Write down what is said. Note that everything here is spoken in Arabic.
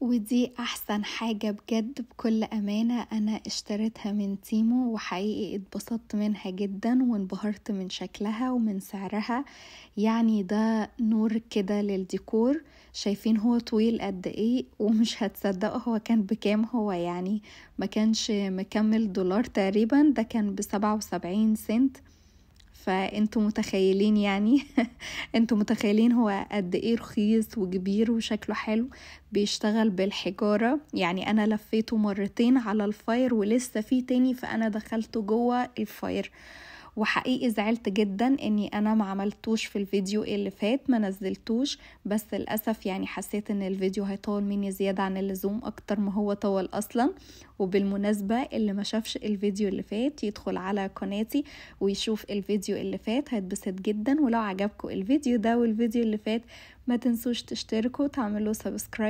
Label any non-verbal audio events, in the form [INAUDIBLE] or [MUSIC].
ودي احسن حاجة بجد بكل امانة انا اشتريتها من تيمو وحقيقي اتبسطت منها جدا وانبهرت من شكلها ومن سعرها يعني ده نور كده للديكور شايفين هو طويل قد ايه ومش هتصدقوا هو كان بكام هو يعني ما كانش مكمل دولار تقريبا ده كان بسبعة وسبعين سنت فانتوا متخيلين يعني [LAUGHS] انتوا متخيلين هو قد ايه رخيص وكبير وشكله حلو بيشتغل بالحجارة يعني انا لفيته مرتين على الفاير ولسه فيه تاني فانا دخلته جوه الفاير وحقيقي زعلت جدا اني انا ما عملتوش في الفيديو اللي فات ما نزلتوش بس للاسف يعني حسيت ان الفيديو هيطول مني زياده عن اللزوم اكتر ما هو طول اصلا وبالمناسبه اللي ما شافش الفيديو اللي فات يدخل على قناتي ويشوف الفيديو اللي فات هيتبسط جدا ولو عجبكم الفيديو ده والفيديو اللي فات ما تنسوش تشتركوا وتعملوا سبسكرايب